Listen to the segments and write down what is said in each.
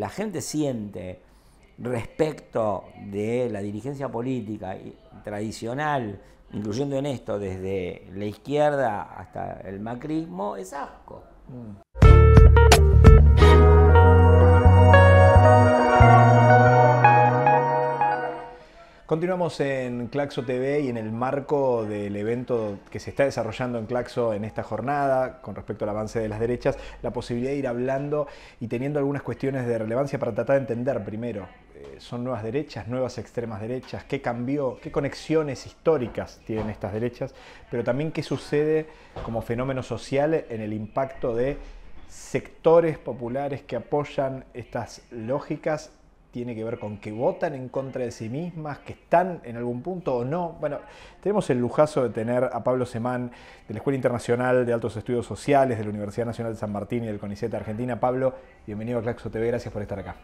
la gente siente respecto de la dirigencia política tradicional, incluyendo en esto desde la izquierda hasta el macrismo, es asco. Mm. Continuamos en Claxo TV y en el marco del evento que se está desarrollando en Claxo en esta jornada con respecto al avance de las derechas, la posibilidad de ir hablando y teniendo algunas cuestiones de relevancia para tratar de entender primero, eh, ¿son nuevas derechas, nuevas extremas derechas? ¿Qué cambió? ¿Qué conexiones históricas tienen estas derechas? Pero también qué sucede como fenómeno social en el impacto de sectores populares que apoyan estas lógicas tiene que ver con que votan en contra de sí mismas, que están en algún punto o no. Bueno, tenemos el lujazo de tener a Pablo Semán de la Escuela Internacional de Altos Estudios Sociales de la Universidad Nacional de San Martín y del CONICET Argentina. Pablo, bienvenido a Claxo TV, gracias por estar acá.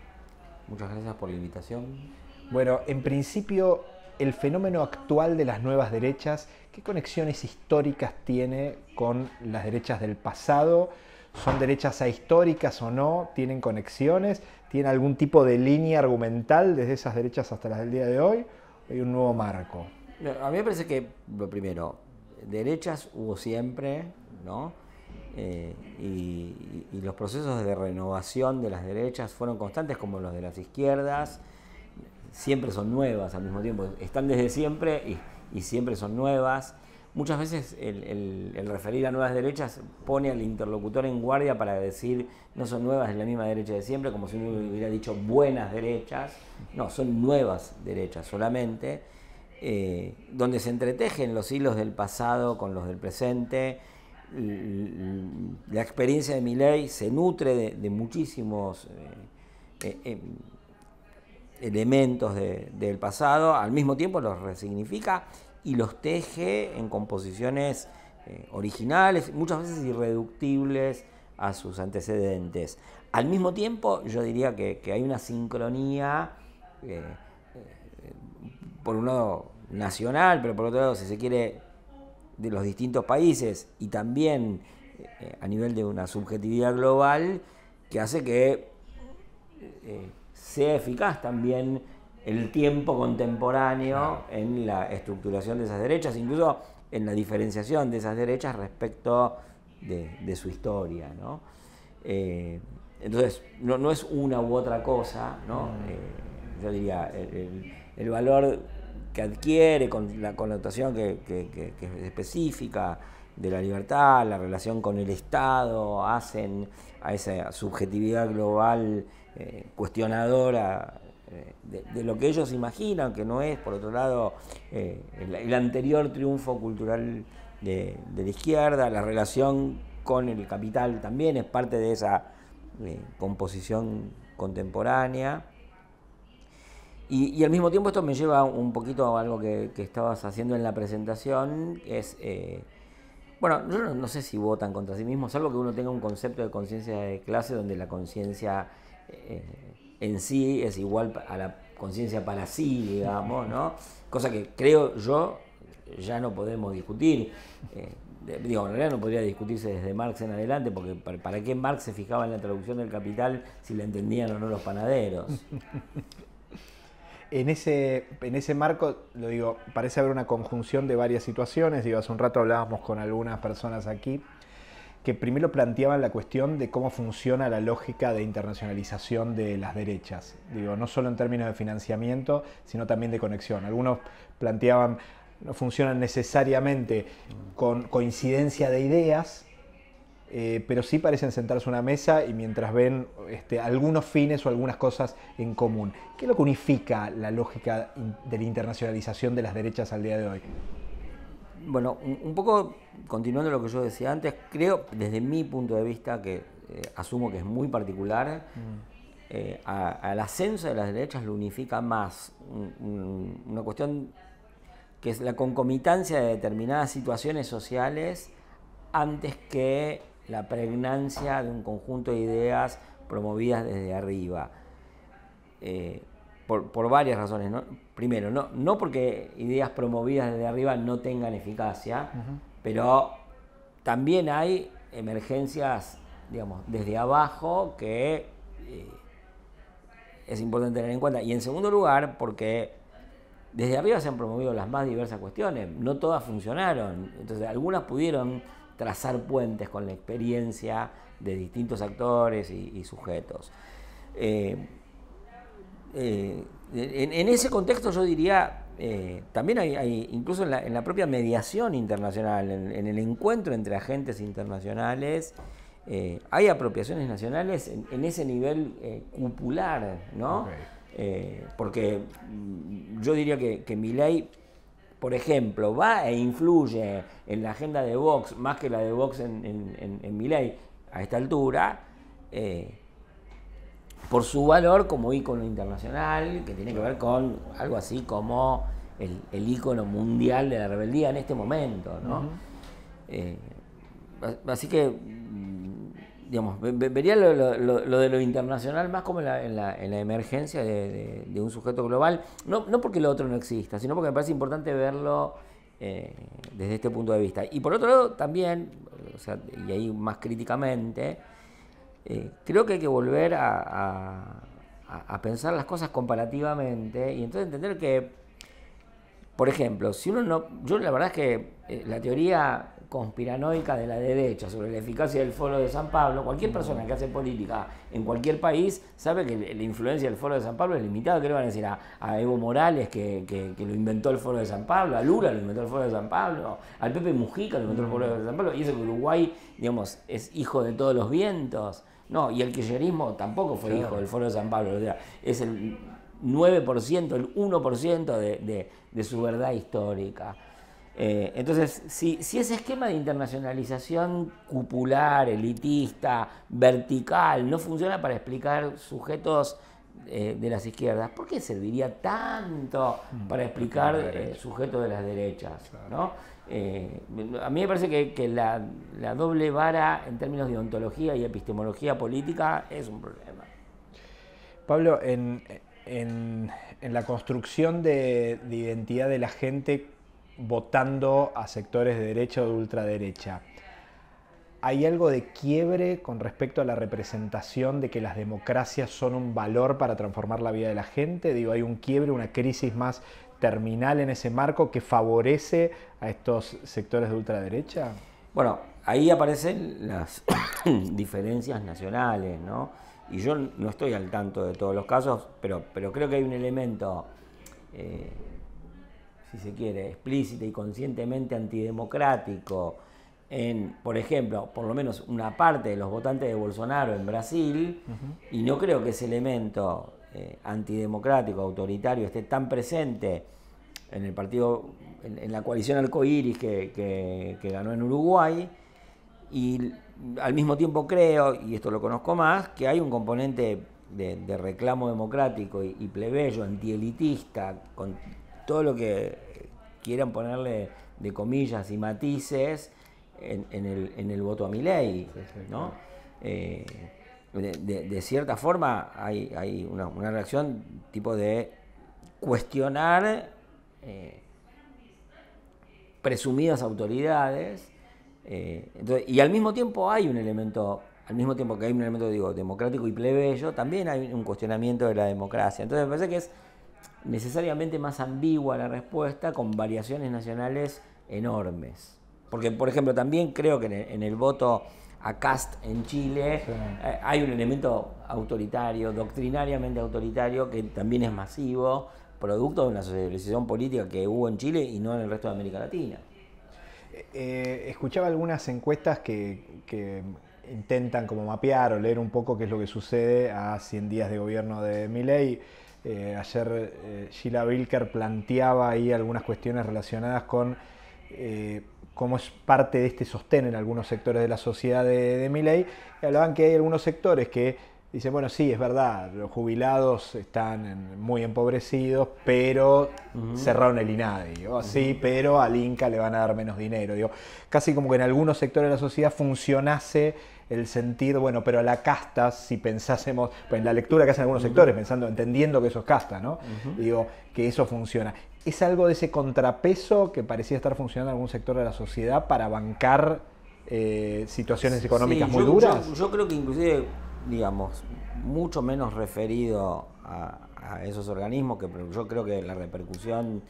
Muchas gracias por la invitación. Bueno, en principio, el fenómeno actual de las nuevas derechas, ¿qué conexiones históricas tiene con las derechas del pasado? son derechas ahistóricas o no, tienen conexiones, tienen algún tipo de línea argumental desde esas derechas hasta las del día de hoy, hay un nuevo marco. A mí me parece que, lo primero, derechas hubo siempre, ¿no? Eh, y, los procesos de renovación de las derechas fueron constantes como los de las izquierdas, siempre son nuevas al mismo tiempo, están desde siempre y siempre son nuevas muchas veces el, referir a nuevas derechas pone al interlocutor en guardia para decir no son nuevas, es la misma derecha de siempre, como si uno hubiera dicho buenas derechas. No, son nuevas derechas solamente, eh, donde se entretejen los hilos del pasado con los del presente. La experiencia de Miley se nutre de, muchísimos eh, eh, em, elementos del pasado, al mismo tiempo los resignifica y los teje en composiciones eh, originales, muchas veces irreductibles a sus antecedentes. Al mismo tiempo, yo diría que, hay una sincronía, eh, eh, por un lado nacional, pero por otro lado, si se quiere, de los distintos países y también a nivel de una subjetividad global, que hace que sea eficaz también el tiempo contemporáneo en la estructuración de esas derechas, incluso en la diferenciación de esas derechas respecto de, su historia. ¿no? Eh, entonces, no, es una u otra cosa, mm. eh, yo diría, el, el, valor que adquiere con la connotación que, específica de la libertad, la relación con el Estado, hacen a esa subjetividad global eh, cuestionadora eh, de, lo que ellos imaginan, que no es, por otro lado, eh, el, anterior triunfo cultural de, la izquierda, la relación con el capital también es parte de esa eh, composición contemporánea. Y, al mismo tiempo esto me lleva un poquito a algo que, estabas haciendo en la presentación, es, bueno, yo no, sé si votan contra sí mismos, salvo que uno tenga un concepto de conciencia de clase donde la conciencia en sí es igual a la conciencia para sí, digamos, ¿no? Cosa que creo yo ya no podemos discutir. Eh, digo, en realidad no podría discutirse desde Marx en adelante, porque para, qué Marx se fijaba en la traducción del capital si la entendían o no los panaderos? en ese, en ese marco, lo digo, parece haber una conjunción de varias situaciones. Digo, hace un rato hablábamos con algunas personas aquí que primero planteaban la cuestión de cómo funciona la lógica de internacionalización de las derechas. Digo, no solo en términos de financiamiento, sino también de conexión. Algunos planteaban, no funcionan necesariamente con coincidencia de ideas, eh, pero sí parecen sentarse a una mesa y mientras ven este, algunos fines o algunas cosas en común. ¿Qué es lo que unifica la lógica de la internacionalización de las derechas al día de hoy? bueno, un, poco continuando lo que yo decía antes, creo desde mi punto de vista, que eh, asumo que es muy particular, mm. eh, al ascenso de las derechas lo unifica más una cuestión que es la concomitancia de determinadas situaciones sociales antes que la pregnancia de un conjunto de ideas promovidas desde arriba. Eh, por, varias razones. Primero, no, no porque ideas promovidas desde arriba no tengan eficacia, pero también hay emergencias, digamos, desde abajo que eh, es importante tener en cuenta. Y en segundo lugar, porque desde arriba se han promovido las más diversas cuestiones, no todas funcionaron, entonces algunas pudieron trazar puentes con la experiencia de distintos actores y, sujetos. Eh, eh, en, ese contexto yo diría, eh, también hay, incluso en la, propia mediación internacional, en, el encuentro entre agentes internacionales, eh, hay apropiaciones nacionales en, ese nivel cupular, ¿no? porque mm, yo diría que, que mi ley por ejemplo, va e influye en la agenda de Vox, más que la de Vox en, en, a esta altura, por su valor como ícono internacional, que tiene que ver con algo así como el, el ícono mundial de la rebeldía en este momento, ¿no? Eh, así que, mm, digamos, vería lo, de lo internacional más como en la, emergencia de, un sujeto global, no, porque lo otro no exista, sino porque me parece importante verlo eh, desde este punto de vista. Y por otro lado, también, o sea, y ahí más críticamente, eh, creo que hay que volver a, pensar las cosas comparativamente y entonces entender que, por ejemplo, si uno no, yo la verdad es que eh, la teoría conspiranoica de la derecha sobre la eficacia del foro de San Pablo, cualquier persona que hace política en cualquier país sabe que la influencia del foro de San Pablo es limitada, que le van a decir a, Evo Morales que, que, que, lo inventó el foro de San Pablo, a Lula lo inventó el foro de San Pablo, al Pepe Mujica lo inventó el foro de San Pablo, y eso que Uruguay, digamos, es hijo de todos los vientos. No, y el kirchnerismo tampoco fue hijo del Foro de San Pablo. es el 9%, el 1% de, de, su verdad histórica. Eh, entonces, si, ese esquema de internacionalización cupular, elitista, vertical, no funciona para explicar sujetos eh, de las izquierdas, ¿por qué serviría tanto mm, para explicar eh, sujetos de las derechas? ¿no? Eh, a mí me parece que, la, doble vara en términos de ontología y epistemología política es un problema. Pablo, en, la construcción de, identidad de la gente votando a sectores de derecha o de ultraderecha, ¿hay algo de quiebre con respecto a la representación de que las democracias son un valor para transformar la vida de la gente? Digo, ¿hay un quiebre, una crisis más terminal en ese marco que favorece a estos sectores de ultraderecha? Bueno, ahí aparecen las diferencias nacionales, ¿no? Y yo no estoy al tanto de todos los casos, pero, pero creo que hay un elemento, eh, si se quiere, explícito y conscientemente antidemocrático en, por ejemplo, por lo menos una parte de los votantes de Bolsonaro en Brasil, y no creo que ese elemento eh, antidemocrático, autoritario, esté tan presente en el partido, en, la coalición arcoíris que, que, ganó en Uruguay, y al mismo tiempo creo, y esto lo conozco más, que hay un componente de, reclamo democrático y, y, plebeyo, antielitista, con todo lo que quieran ponerle de comillas y matices en, el, en el, voto a mi ley. ¿no? de, cierta forma hay, una, reacción tipo de cuestionar eh, presumidas autoridades. Eh, y al mismo tiempo hay un elemento, al mismo tiempo que hay un elemento, digo, democrático y plebeyo, también hay un cuestionamiento de la democracia. Entonces me parece que es necesariamente más ambigua la respuesta con variaciones nacionales enormes. Porque, por ejemplo, también creo que en el voto a Cast en Chile, eh, hay un elemento autoritario, doctrinariamente autoritario, que también es masivo, producto de una socialización política que hubo en Chile y no en el resto de América Latina. Eh, eh, escuchaba algunas encuestas que, intentan como mapear o leer un poco qué es lo que sucede a 100 días de gobierno de Milei. ayer gila Sheila Wilker planteaba ahí algunas cuestiones relacionadas con como es parte de este sostén en algunos sectores de la sociedad de, de y hablaban que hay algunos sectores que dicen, bueno, sí, es verdad, los jubilados están muy empobrecidos, pero cerraron el INADI, sí, pero al Inca le van a dar menos dinero. Digo, casi como que en algunos sectores de la sociedad funcionase el sentido, bueno, pero a la casta, si pensásemos, pues en la lectura que hacen algunos sectores, pensando, entendiendo que eso es casta, ¿no? Digo, que eso funciona es algo de ese contrapeso que parecía estar funcionando en algún sector de la sociedad para bancar eh, situaciones económicas muy duras? Yo, creo que inclusive, digamos, mucho menos referido a, esos organismos, que yo creo que la repercusión,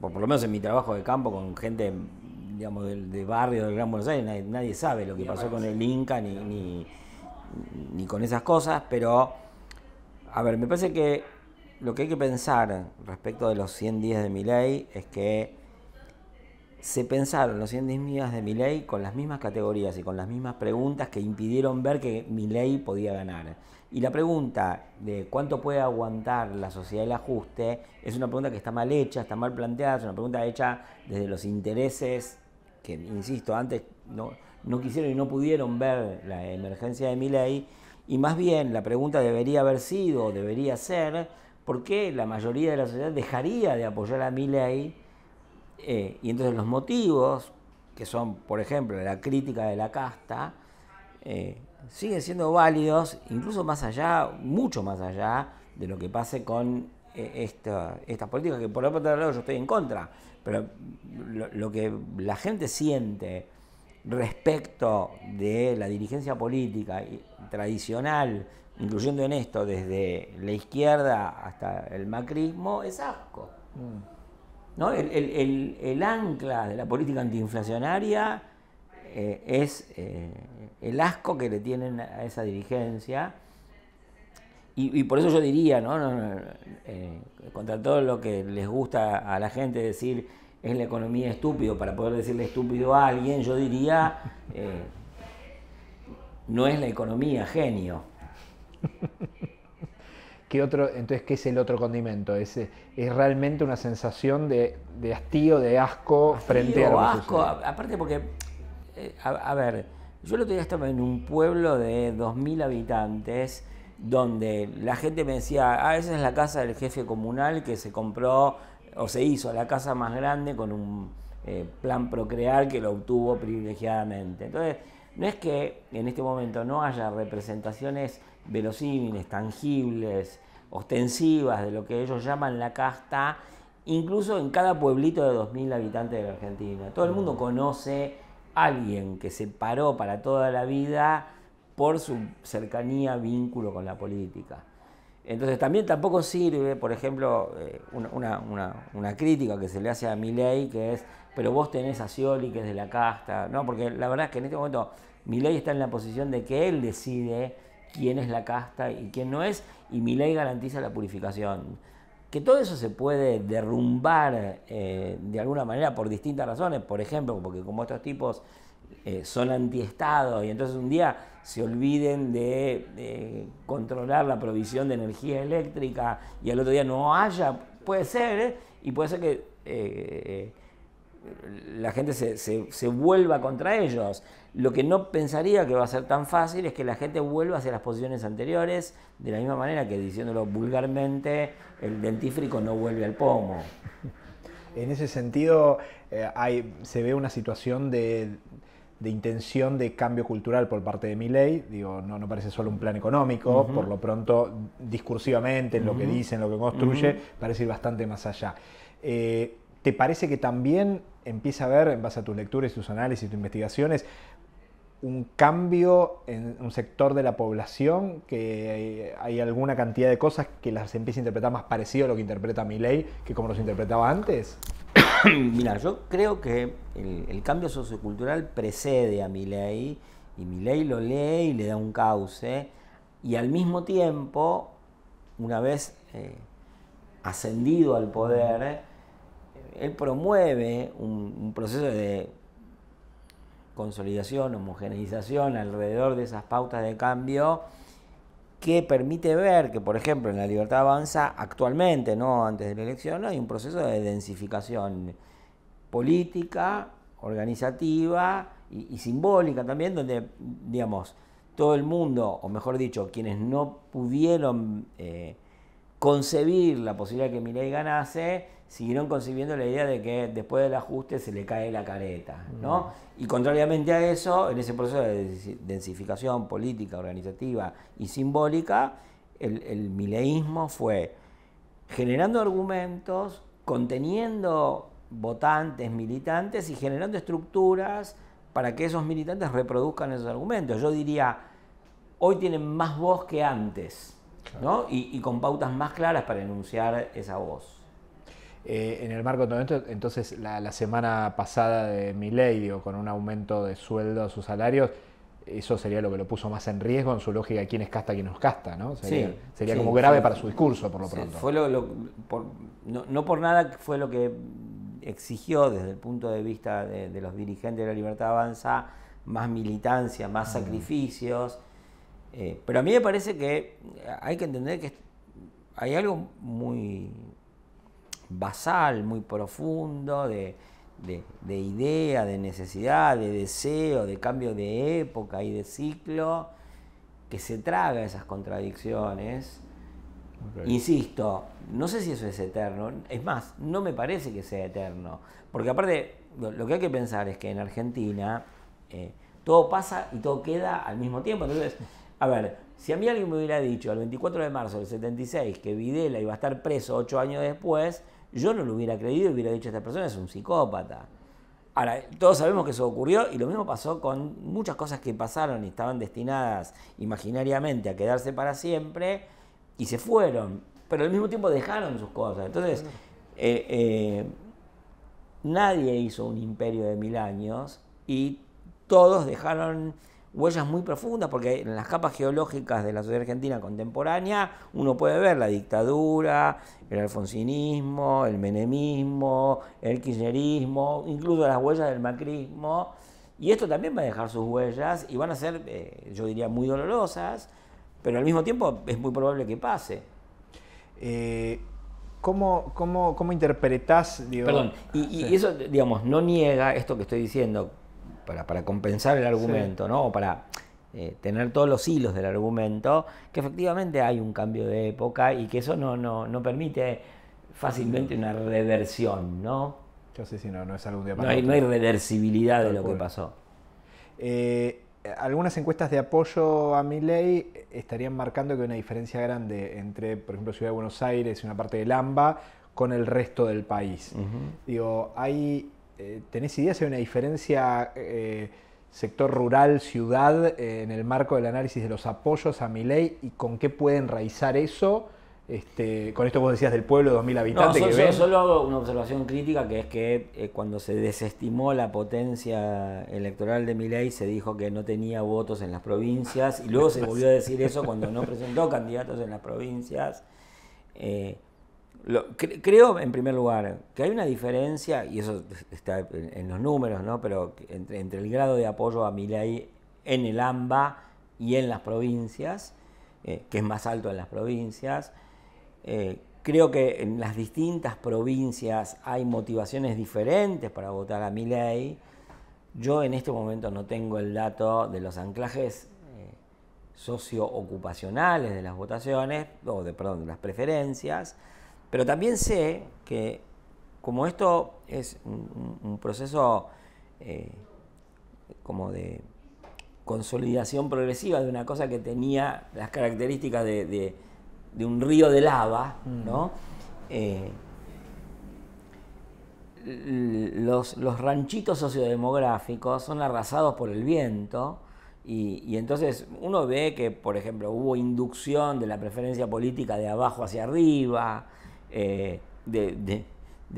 por, lo menos en mi trabajo de campo con gente digamos, de, barrio del Gran Buenos Aires, nadie, sabe lo que pasó con el Inca ni con esas cosas, pero, a ver, me parece que lo que hay que pensar respecto de los 110 días de mi ley es que se pensaron los 110 días de mi ley con las mismas categorías y con las mismas preguntas que impidieron ver que mi ley podía ganar. Y la pregunta de cuánto puede aguantar la sociedad el ajuste es una pregunta que está mal hecha, está mal planteada, es una pregunta hecha desde los intereses que, insisto, antes no, no quisieron y no pudieron ver la emergencia de mi ley. Y más bien la pregunta debería haber sido, debería ser, ¿Por qué la mayoría de la sociedad dejaría de apoyar a Milley? Eh, y entonces los motivos, que son, por ejemplo, la crítica de la casta, eh, siguen siendo válidos, incluso más allá, mucho más allá de lo que pase con eh, estas políticas, que por otro lado yo estoy en contra, pero lo, que la gente siente respecto de la dirigencia política tradicional incluyendo en esto desde la izquierda hasta el macrismo, es asco. Mm. ¿No? El, ancla de la política antiinflacionaria eh, es eh, el asco que le tienen a esa dirigencia. Y, por eso yo diría, ¿no? no, eh, contra todo lo que les gusta a la gente decir es la economía estúpido, para poder decirle estúpido a alguien, yo diría, no es la economía genio. ¿Qué otro, entonces, ¿qué es el otro condimento? Es, es realmente una sensación de, hastío, de asco frente a lo asco, aparte porque, eh, a, ver, yo el otro día estaba en un pueblo de 2.000 habitantes donde la gente me decía, ah, esa es la casa del jefe comunal que se compró o se hizo la casa más grande con un eh, plan procrear que lo obtuvo privilegiadamente. Entonces, no es que en este momento no haya representaciones verosímiles, tangibles, ostensivas de lo que ellos llaman la casta, incluso en cada pueblito de 2.000 habitantes de la Argentina. Todo el mundo mm. conoce a alguien que se paró para toda la vida por su cercanía, vínculo con la política. Entonces también tampoco sirve, por ejemplo, eh, una, crítica que se le hace a Milei, que es, pero vos tenés a Scioli, que es de la casta, ¿no? Porque la verdad es que en este momento Milei está en la posición de que él decide quién es la casta y quién no es, y mi ley garantiza la purificación. Que todo eso se puede derrumbar eh, de alguna manera por distintas razones, por ejemplo, porque como estos tipos eh, son antiestados y entonces un día se olviden de controlar la provisión de energía eléctrica y al otro día no haya, puede ser, ¿eh? y puede ser que la gente se, vuelva contra ellos. Lo que no pensaría que va a ser tan fácil es que la gente vuelva hacia las posiciones anteriores, de la misma manera que diciéndolo vulgarmente, el dentífrico no vuelve al pomo. En ese sentido, eh, hay, se ve una situación de, intención de cambio cultural por parte de Milley. Digo, no, no parece solo un plan económico, por lo pronto, discursivamente, en lo que dice, en lo que construye, parece ir bastante más allá. Eh, ¿Te parece que también empieza a ver, en base a tus lecturas, tus análisis, tus investigaciones, un cambio en un sector de la población, que hay alguna cantidad de cosas que las empieza a interpretar más parecido a lo que interpreta Milley que como los interpretaba antes? Mira, yo creo que el, cambio sociocultural precede a Milley y Milley lo lee y le da un cauce y al mismo tiempo, una vez eh, ascendido al poder, él promueve un proceso de consolidación, homogeneización alrededor de esas pautas de cambio que permite ver que, por ejemplo, en la libertad avanza actualmente, no antes de la elección, hay un proceso de densificación política, organizativa y, simbólica también, donde, digamos, todo el mundo, o mejor dicho, quienes no pudieron eh, concebir la posibilidad de que Milei ganase, siguieron concibiendo la idea de que después del ajuste se le cae la careta, Y contrariamente a eso, en ese proceso de densificación política, organizativa y simbólica, el, el mileísmo fue generando argumentos, conteniendo votantes, militantes y generando estructuras para que esos militantes reproduzcan esos argumentos. Yo diría, hoy tienen más voz que antes y, con pautas más claras para enunciar esa voz. Eh, en el marco de todo esto, entonces la, semana pasada de Milei, con un aumento de sueldo a sus salarios, eso sería lo que lo puso más en riesgo en su lógica de quién es casta, quién no es casta, ¿no? Sería, como grave para su discurso, por lo pronto. Fue lo, no, por nada fue lo que exigió desde el punto de vista de, los dirigentes de la libertad avanza más militancia, más ah. sacrificios eh, pero a mí me parece que eh, hay que entender que hay algo muy basal, muy profundo de, idea, de necesidad, de deseo, de cambio de época y de ciclo, que se traga esas contradicciones. Insisto, no sé si eso es eterno. Es más, no me parece que sea eterno. Porque aparte, lo, que hay que pensar es que en Argentina eh, todo pasa y todo queda al mismo tiempo. Entonces, a ver, si a mí alguien me hubiera dicho el 24 de marzo del 76 que Videla iba a estar preso ocho años después, yo no lo hubiera creído y hubiera dicho esta persona es un psicópata. Ahora, todos sabemos que eso ocurrió y lo mismo pasó con muchas cosas que pasaron y estaban destinadas imaginariamente a quedarse para siempre y se fueron, pero al mismo tiempo dejaron sus cosas. Entonces, eh, eh, nadie hizo un imperio de mil años y todos dejaron huellas muy profundas, porque en las capas geológicas de la sociedad argentina contemporánea uno puede ver la dictadura, el alfonsinismo, el menemismo, el kirchnerismo, incluso las huellas del macrismo. Y esto también va a dejar sus huellas y van a ser, eh, yo diría, muy dolorosas, pero al mismo tiempo es muy probable que pase. Eh, ¿Cómo, cómo, interpretás? Perdón, y, eso, digamos, no niega esto que estoy diciendo, para, compensar el argumento, ¿no? O para eh, tener todos los hilos del argumento, que efectivamente hay un cambio de época y que eso no, no, permite fácilmente una reversión, ¿no? Yo sé si no, no es algún día para no, hay, no hay reversibilidad de lo que pasó. Eh, algunas encuestas de apoyo a mi ley estarían marcando que hay una diferencia grande entre, por ejemplo, Ciudad de Buenos Aires y una parte de Lamba con el resto del país. Digo, hay eh, ¿tenés idea si una diferencia eh, sector rural-ciudad eh, en el marco del análisis de los apoyos a mi y con qué puede enraizar eso? Este, con esto vos decías del pueblo de 2.000 habitantes. solo hago una observación crítica que es que cuando se desestimó la potencia electoral de Milei se dijo que no tenía votos en las provincias y luego se volvió a decir eso cuando no presentó candidatos en las provincias creo, en primer lugar, que hay una diferencia, y eso está en los números, pero entre, el grado de apoyo a mi ley en el AMBA y en las provincias, eh, que es más alto en las provincias. Eh, creo que en las distintas provincias hay motivaciones diferentes para votar a mi ley. Yo en este momento no tengo el dato de los anclajes socio eh, socioocupacionales de las votaciones, o de, perdón, de las preferencias. Pero también sé que como esto es un, proceso eh, como de consolidación progresiva de una cosa que tenía las características de, un río de lava, mm. eh, los, ranchitos sociodemográficos son arrasados por el viento y, entonces uno ve que, por ejemplo, hubo inducción de la preferencia política de abajo hacia arriba, eh, de,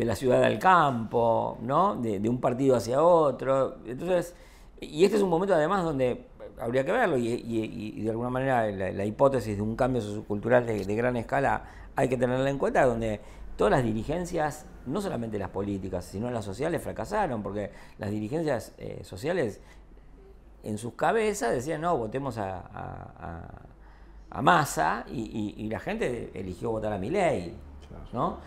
la ciudad al campo, ¿no? De, un partido hacia otro. Entonces, y este es un momento además donde habría que verlo y, de alguna manera la, hipótesis de un cambio sociocultural de gran escala hay que tenerla en cuenta, donde todas las dirigencias, no solamente las políticas, sino las sociales, fracasaron, porque las dirigencias eh, sociales en sus cabezas decían, no, votemos a, a, a, Massa, y, la gente eligió votar a mi ley ¿no?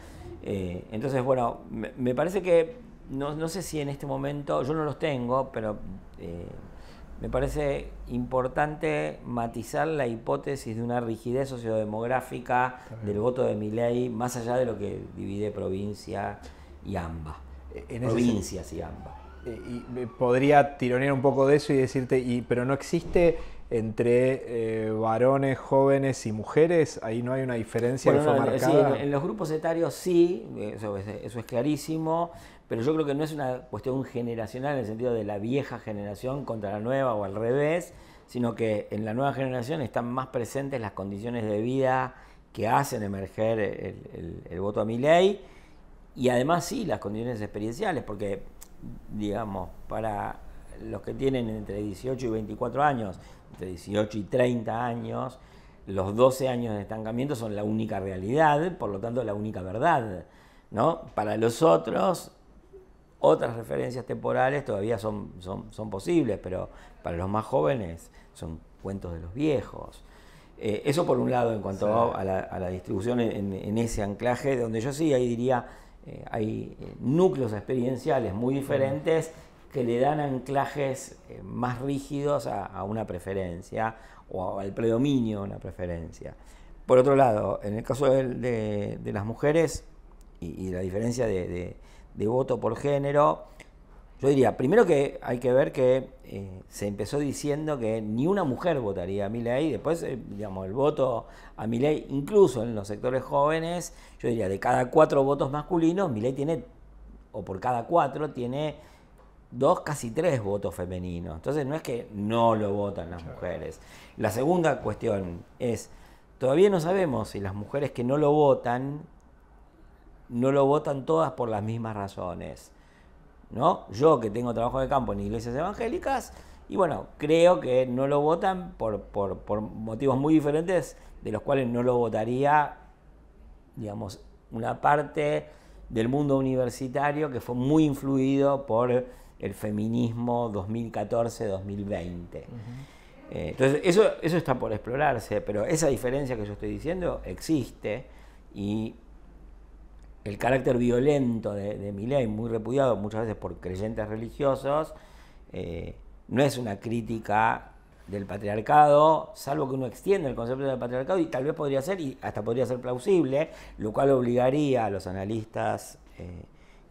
Eh, entonces, bueno, me, parece que, no, sé si en este momento, yo no los tengo, pero eh, me parece importante matizar la hipótesis de una rigidez sociodemográfica del voto de mi ley, más allá de lo que divide provincia y ambas. Eh, provincias y ambas. Y, podría tironear un poco de eso y decirte, pero no existe entre eh, varones, jóvenes y mujeres? ¿Ahí no hay una diferencia de forma marcada? en, los grupos etarios sí, eh, eso es, clarísimo, pero yo creo que no es una cuestión generacional en el sentido de la vieja generación contra la nueva o al revés, sino que en la nueva generación están más presentes las condiciones de vida que hacen emerger el voto a mi ley y además sí las condiciones experienciales, porque digamos, para los que tienen entre 18 y 24 años, entre 18 y 30 años, los 12 años de estancamiento son la única realidad, por lo tanto la única verdad. Para los otros, otras referencias temporales todavía son, posibles, pero para los más jóvenes son cuentos de los viejos. Eh, eso por un lado en cuanto a, la, distribución en, ese anclaje, donde yo sí ahí diría, eh, hay eh, núcleos experienciales muy diferentes que le dan anclajes eh, más rígidos a, una preferencia o al predominio de una preferencia. Por otro lado, en el caso de, las mujeres y, la diferencia de, voto por género, yo diría, primero que hay que ver que eh, se empezó diciendo que ni una mujer votaría a mi ley, después, eh, digamos, el voto a mi ley, incluso en los sectores jóvenes, yo diría, de cada cuatro votos masculinos, mi ley tiene, o por cada cuatro, tiene dos, casi tres votos femeninos. Entonces no es que no lo votan las mujeres. La segunda cuestión es, todavía no sabemos si las mujeres que no lo votan, no lo votan todas por las mismas razones. ¿No? Yo que tengo trabajo de campo en iglesias evangélicas, y bueno, creo que no lo votan por, por, por motivos muy diferentes de los cuales no lo votaría, digamos, una parte del mundo universitario que fue muy influido por el feminismo 2014-2020. Eh, entonces, eso, eso está por explorarse, pero esa diferencia que yo estoy diciendo existe y el carácter violento de, de muy repudiado muchas veces por creyentes religiosos, eh, no es una crítica del patriarcado, salvo que uno extienda el concepto del patriarcado y tal vez podría ser, y hasta podría ser plausible, lo cual obligaría a los analistas eh,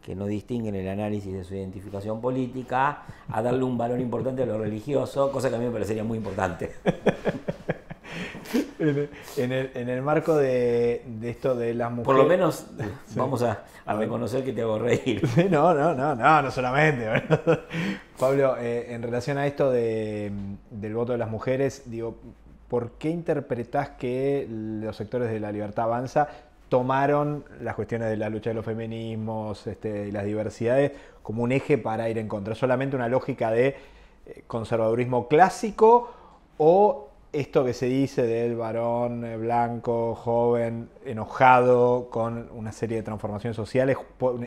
que no distinguen el análisis de su identificación política, a darle un valor importante a lo religioso, cosa que a mí me parecería muy importante. en, el, marco de, esto de las mujeres. Por lo menos vamos a, reconocer que te hago reír. no, no, no, no, no solamente. Pablo, eh, en relación a esto del voto de las mujeres, digo, ¿por qué interpretás que los sectores de la libertad avanza tomaron las cuestiones de la lucha de los feminismos y este, las diversidades como un eje para ir en contra. solamente una lógica de eh, conservadurismo clásico o esto que se dice del varón eh, blanco, joven, enojado con una serie de transformaciones sociales,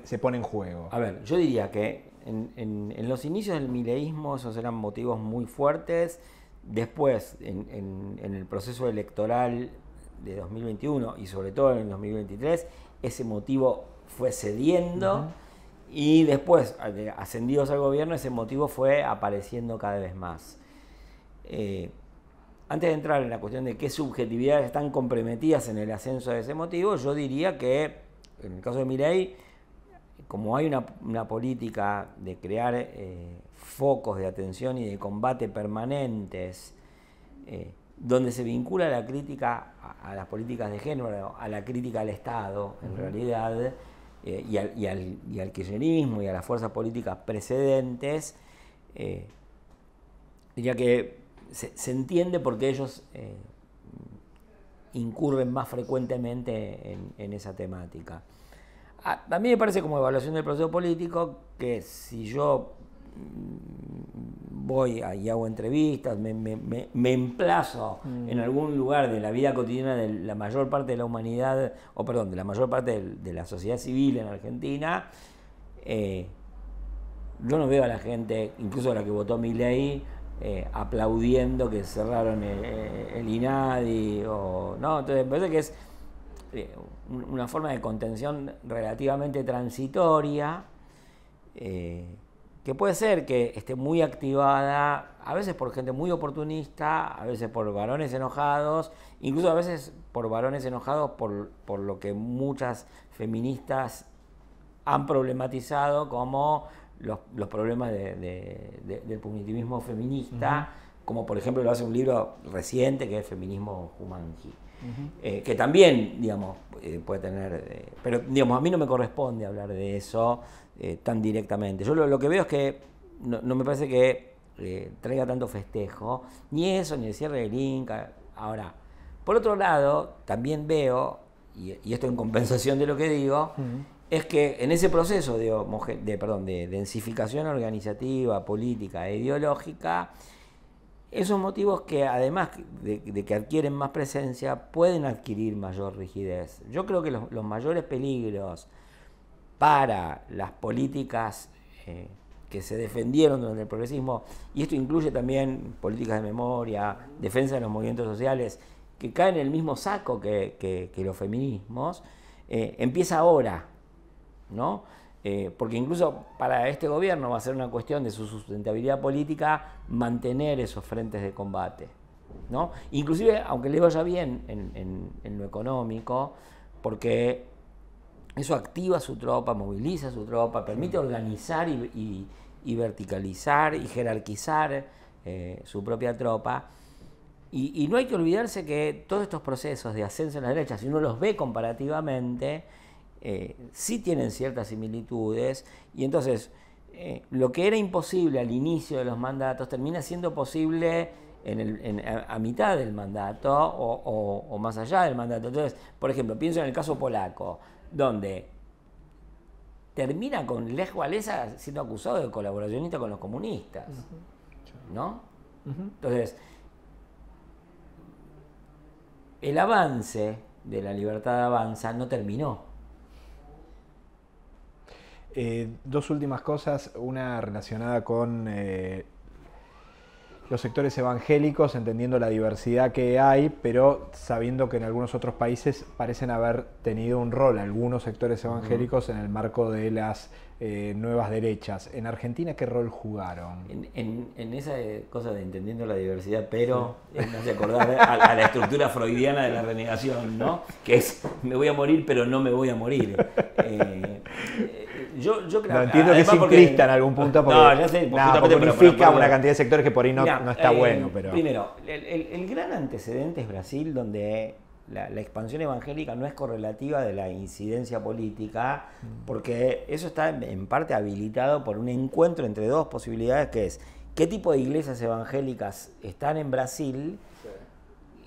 se pone en juego? A ver, yo diría que en, los inicios del mileísmo esos eran motivos muy fuertes. Después, en el proceso electoral de 2021 y sobre todo en el 2023, ese motivo fue cediendo y después, ascendidos al gobierno, ese motivo fue apareciendo cada vez más. Eh, antes de entrar en la cuestión de qué subjetividades están comprometidas en el ascenso de ese motivo, yo diría que, en el caso de Mirey, como hay una, política de crear eh, focos de atención y de combate permanentes, eh, donde se vincula la crítica a, las políticas de género, a la crítica al Estado, en realidad, eh, y, al, y, kirchnerismo y a las fuerzas políticas precedentes, eh, diría que se, entiende porque ellos eh, incurren más frecuentemente en, esa temática. también me parece como evaluación del proceso político que si yo voy y hago entrevistas, me, emplazo mm. en algún lugar de la vida cotidiana de la mayor parte de la humanidad, o perdón, de la mayor parte de, la sociedad civil en Argentina, eh, yo no veo a la gente, incluso a la que votó mi ley, eh, aplaudiendo que cerraron el, INADI, eh, o, no, entonces parece que es una forma de contención relativamente transitoria que puede ser que esté muy activada, a veces por gente muy oportunista, a veces por varones enojados, incluso a veces por varones enojados por, por lo que muchas feministas han problematizado como los, problemas del punitivismo feminista, como por ejemplo lo hace un libro reciente que es Feminismo Humanji. Eh, que también, digamos, eh, puede tener... Eh, pero, digamos, a mí no me corresponde hablar de eso, eh, tan directamente. Yo lo, que veo es que no, me parece que eh, traiga tanto festejo, ni eso, ni el cierre del Inca. Ahora, por otro lado, también veo, y, esto en compensación de lo que digo, es que en ese proceso de, de, perdón, de densificación organizativa, política e ideológica, esos motivos que además de, que adquieren más presencia pueden adquirir mayor rigidez. Yo creo que los mayores peligros para las políticas eh, que se defendieron durante el progresismo, y esto incluye también políticas de memoria, defensa de los movimientos sociales, que caen en el mismo saco que, los feminismos, eh, empieza ahora, ¿no? Eh, porque incluso para este gobierno va a ser una cuestión de su sustentabilidad política mantener esos frentes de combate, ¿no? Inclusive, aunque le vaya bien en, en lo económico, porque eso activa su tropa, moviliza su tropa, permite organizar y, verticalizar y jerarquizar eh, su propia tropa. Y, no hay que olvidarse que todos estos procesos de ascenso en la derecha, si uno los ve comparativamente, eh, sí tienen ciertas similitudes. Y entonces, eh, lo que era imposible al inicio de los mandatos termina siendo posible a, mitad del mandato o, más allá del mandato. Entonces, por ejemplo, pienso en el caso polaco donde termina con Les Walesa siendo acusado de colaboracionista con los comunistas. ¿No? Entonces, el avance de la libertad de avanza no terminó. Eh, dos últimas cosas, una relacionada con eh, los sectores evangélicos, entendiendo la diversidad que hay, pero sabiendo que en algunos otros países parecen haber tenido un rol algunos sectores evangélicos en el marco de las eh, nuevas derechas. ¿En Argentina qué rol jugaron? En, esa eh, cosa de entendiendo la diversidad, pero no sé eh, acordar a, la estructura freudiana de la renegación, ¿no? Que es me voy a morir, pero no me voy a morir. yo, yo creo entiendo que es simplista en algún punto porque, no, ya sé, no una cantidad de sectores que por ahí no, está eh, bueno. Pero... Primero, el, gran antecedente es Brasil, donde la, expansión evangélica no es correlativa de la incidencia política, mm. porque eso está en parte habilitado por un encuentro entre dos posibilidades, que es qué tipo de iglesias evangélicas están en Brasil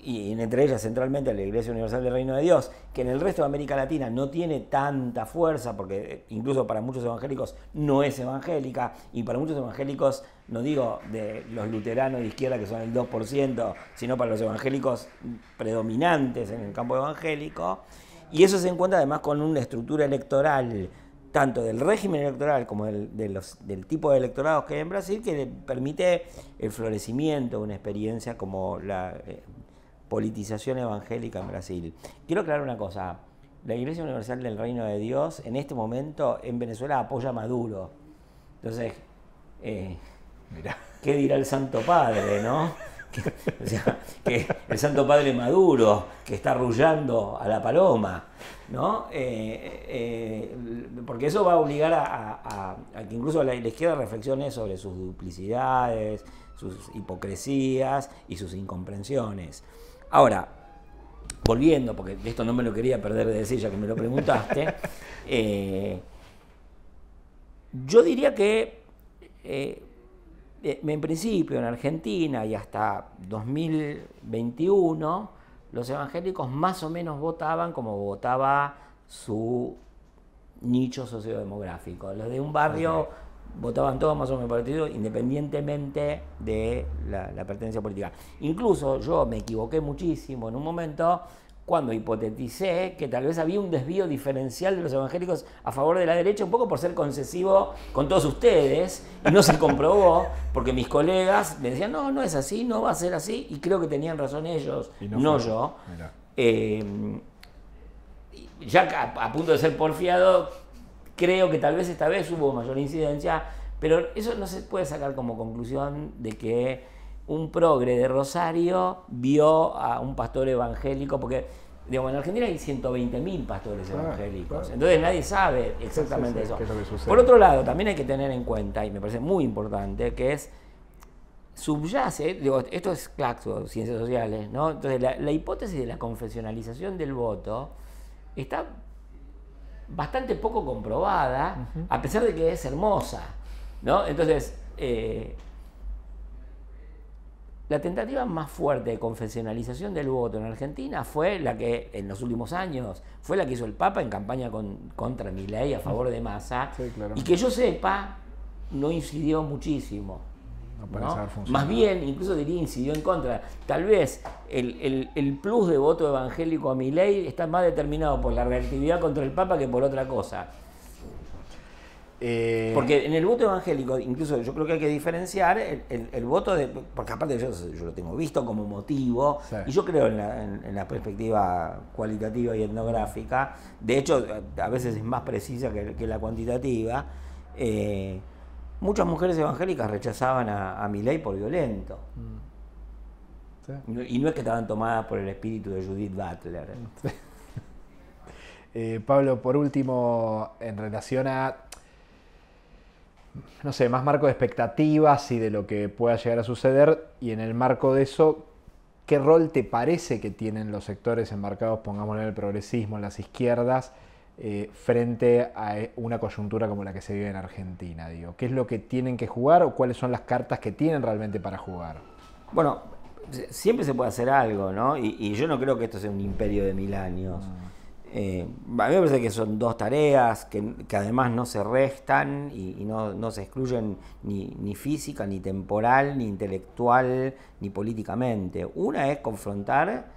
y entre ellas centralmente la Iglesia Universal del Reino de Dios, que en el resto de América Latina no tiene tanta fuerza, porque eh, incluso para muchos evangélicos no es evangélica, y para muchos evangélicos, no digo de los luteranos de izquierda que son el 2%, sino para los evangélicos predominantes en el campo evangélico, y eso se encuentra además con una estructura electoral tanto del régimen electoral como del, del tipo de electorados que hay en Brasil, que permite el florecimiento de una experiencia como la eh, politización evangélica en Brasil. Quiero aclarar una cosa. La Iglesia Universal del Reino de Dios en este momento en Venezuela apoya a Maduro. Entonces, eh, ¿qué dirá el Santo Padre, no? el Santo Padre Maduro, que está arrullando a la paloma, ¿no? Eh, eh, porque eso va a obligar a, que incluso la, la, izquierda reflexione sobre sus duplicidades, sus hipocresías y sus incomprensiones. Ahora, volviendo, porque esto no me lo quería perder de decir ya que me lo preguntaste, eh, yo diría que eh, eh, en principio en Argentina y hasta 2021 los evangélicos más o menos votaban como votaba su nicho sociodemográfico, los de un barrio votaban todos más o menos partido, independientemente de la, pertenencia política. Incluso yo me equivoqué muchísimo en un momento cuando hipoteticé que tal vez había un desvío diferencial de los evangélicos a favor de la derecha, un poco por ser concesivo con todos ustedes, y no se comprobó, porque mis colegas me decían, no, no es así, no va a ser así, y creo que tenían razón ellos, no, yo. Eh, ya a punto de ser porfiado, Creo que tal vez esta vez hubo mayor incidencia, pero eso no se puede sacar como conclusión de que un progre de Rosario vio a un pastor evangélico, porque en Argentina hay 120.000 pastores ah, evangélicos, entonces nadie sabe exactamente eso. Por otro lado, también hay que tener en cuenta, y me parece muy importante, que es subyace, esto es claxo, ciencias sociales, ¿no? Entonces la hipótesis de la confesionalización del voto está bastante poco comprobada, a pesar de que es hermosa. ¿no? Entonces, eh, la tentativa más fuerte de confesionalización del voto en Argentina fue la que, en los últimos años, fue la que hizo el Papa en campaña contra mi ley a favor de Massa, y que yo sepa, no incidió muchísimo. Más bien, incluso diría, incidió en contra. Tal vez el, plus de voto evangélico a mi ley está más determinado por la reactividad contra el Papa que por otra cosa. Eh, porque en el voto evangélico, incluso yo creo que hay que diferenciar el, voto de. Porque aparte yo, yo, lo tengo visto como motivo, y yo creo en la, perspectiva cualitativa y etnográfica, de hecho, a veces es más precisa que, la cuantitativa. Eh, Muchas mujeres evangélicas rechazaban a, mi ley por violento. Mm. Y no es que estaban tomadas por el espíritu de Judith Butler. Mm, eh, Pablo, por último, en relación a, no sé, más marco de expectativas y de lo que pueda llegar a suceder, y en el marco de eso, ¿qué rol te parece que tienen los sectores enmarcados, pongámosle, en el progresismo, en las izquierdas? Eh, frente a eh, una coyuntura como la que se vive en Argentina? Digo, ¿Qué es lo que tienen que jugar o cuáles son las cartas que tienen realmente para jugar? Bueno, siempre se puede hacer algo, ¿no? Y, yo no creo que esto sea un imperio de mil años. Mm. Eh, a mí me parece que son dos tareas que, además no se restan y, no, se excluyen ni, física, ni temporal, ni intelectual, ni políticamente. Una es confrontar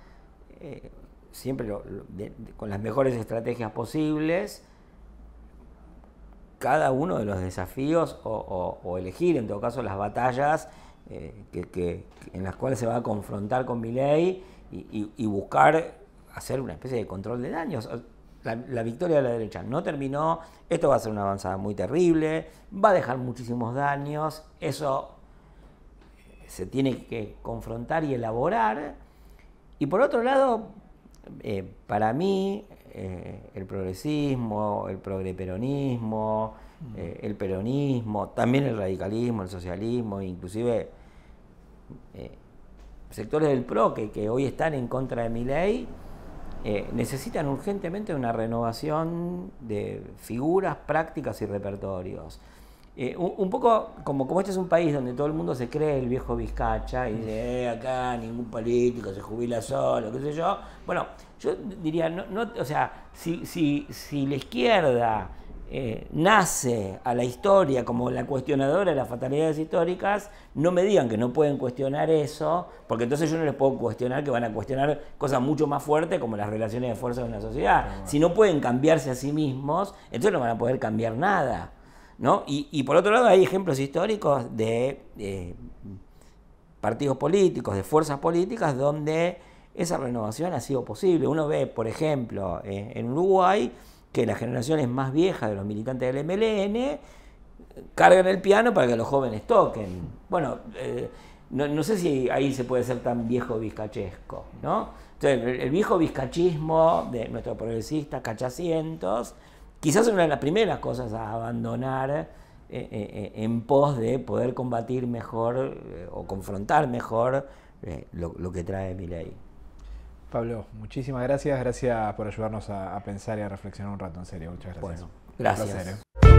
siempre con las mejores estrategias posibles, cada uno de los desafíos o, elegir en todo caso las batallas eh, que, en las cuales se va a confrontar con Milei y, buscar hacer una especie de control de daños. La, la, victoria de la derecha no terminó, esto va a ser una avanzada muy terrible, va a dejar muchísimos daños, eso eh, se tiene que confrontar y elaborar. Y por otro lado, eh, para mí, eh, el progresismo, el progreperonismo, mm. eh, el peronismo, también el radicalismo, el socialismo, inclusive sectores del PRO que, que, hoy están en contra de mi ley, necesitan urgentemente una renovación de figuras, prácticas y repertorios. Eh, un, poco como, como este es un país donde todo el mundo se cree el viejo Vizcacha y dice, eh, acá ningún político se jubila solo, qué sé yo. Bueno, yo diría, no, o sea, si, si, la izquierda eh, nace a la historia como la cuestionadora de las fatalidades históricas, no me digan que no pueden cuestionar eso, porque entonces yo no les puedo cuestionar que van a cuestionar cosas mucho más fuertes como las relaciones de fuerza de una sociedad. Si no pueden cambiarse a sí mismos, entonces no van a poder cambiar nada. Y, por otro lado hay ejemplos históricos de eh, partidos políticos, de fuerzas políticas, donde esa renovación ha sido posible. Uno ve, por ejemplo, eh, en Uruguay, que las generaciones más viejas de los militantes del MLN cargan el piano para que los jóvenes toquen. Bueno, eh, no, sé si ahí se puede ser tan viejo vizcachesco, ¿no? Entonces, el, viejo vizcachismo de nuestro progresista Cachacientos Quizás una de las primeras cosas a abandonar eh, eh, eh, en pos de poder combatir mejor o confrontar mejor lo, que trae mi ley. Pablo, muchísimas gracias. Gracias por ayudarnos a, pensar y a reflexionar un rato, en serio. Muchas gracias. gracias.